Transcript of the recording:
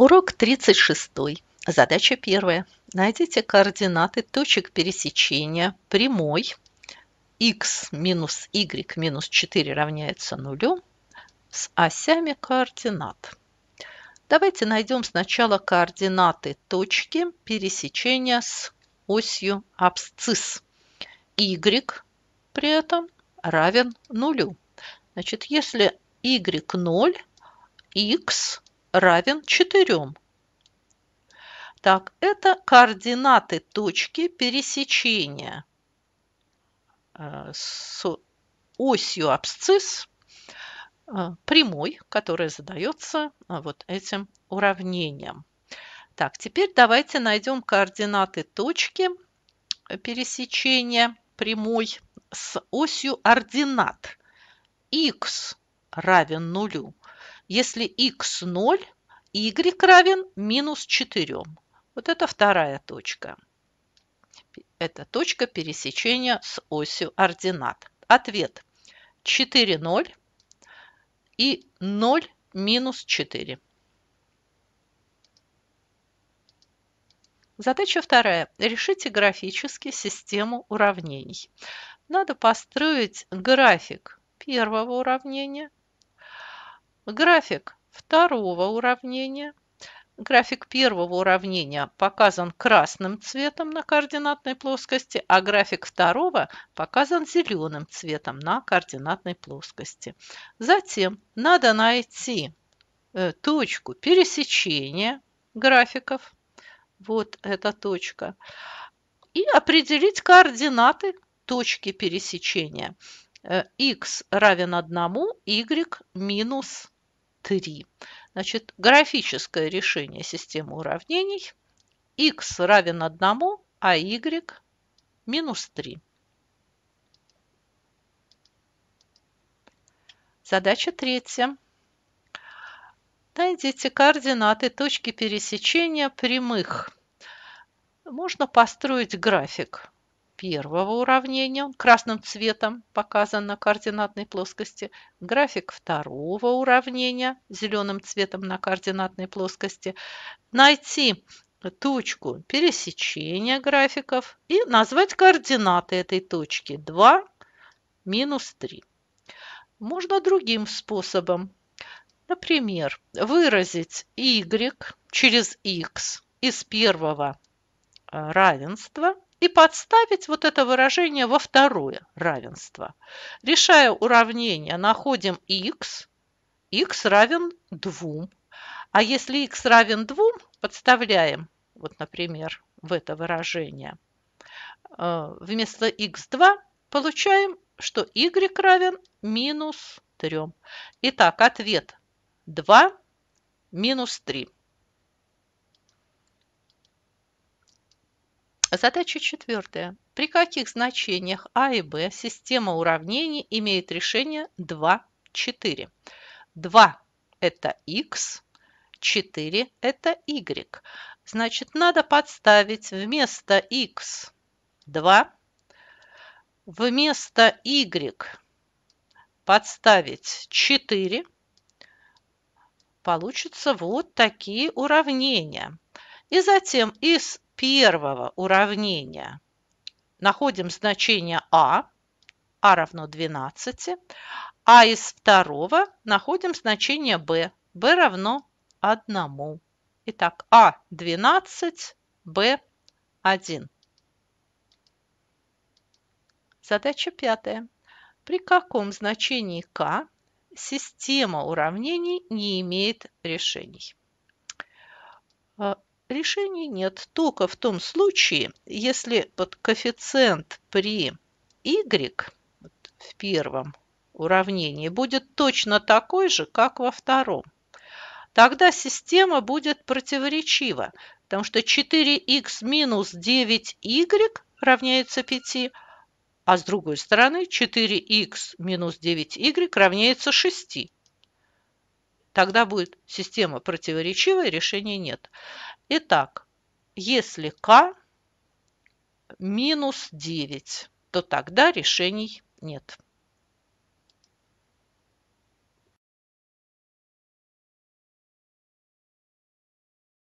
Урок 36. Задача первая. Найдите координаты точек пересечения прямой x минус y минус 4 равняется нулю с осями координат. Давайте найдем сначала координаты точки пересечения с осью абсцисс. y при этом равен нулю. Значит, если y 0, x равен 4. Так, это координаты точки пересечения э, с осью абсцисс э, прямой, которая задается э, вот этим уравнением. Так, теперь давайте найдем координаты точки пересечения прямой с осью ординат. x равен нулю если x 0, y равен минус 4. Вот это вторая точка. Это точка пересечения с осью ординат. Ответ 4, 0 и 0, минус 4. Задача вторая. Решите графически систему уравнений. Надо построить график первого уравнения График второго уравнения. График первого уравнения показан красным цветом на координатной плоскости, а график второго показан зеленым цветом на координатной плоскости. Затем надо найти э, точку пересечения графиков. Вот эта точка. И определить координаты точки пересечения. x э, равен 1, y минус 3. Значит, графическое решение системы уравнений x равен 1, а y минус 3. Задача третья. Найдите координаты точки пересечения прямых. Можно построить график первого уравнения, красным цветом показан на координатной плоскости, график второго уравнения, зеленым цветом на координатной плоскости, найти точку пересечения графиков и назвать координаты этой точки 2, минус 3. Можно другим способом. Например, выразить y через x из первого равенства – и подставить вот это выражение во второе равенство. Решая уравнение, находим x, x равен 2. А если x равен 2, подставляем, вот, например, в это выражение, э, вместо x2 получаем, что y равен минус 3. Итак, ответ 2 минус 3. Задача четвертая. При каких значениях А и Б система уравнений имеет решение 2, 4? 2 – это x, 4 – это y. Значит, надо подставить вместо x 2, вместо y подставить 4. Получатся вот такие уравнения. И затем из первого уравнения находим значение А, А равно 12, а из второго находим значение B, B равно 1. Итак, А 12, Б 1. Задача пятая. При каком значении К система уравнений не имеет решений? Э, решений нет только в том случае, если под коэффициент при y в первом уравнении будет точно такой же, как во втором. Тогда система будет противоречива, потому что 4 x минус 9y равняется 5, а с другой стороны 4 x минус 9y равняется 6. Тогда будет система противоречивая, решения нет. Итак, если k минус 9, то тогда решений нет.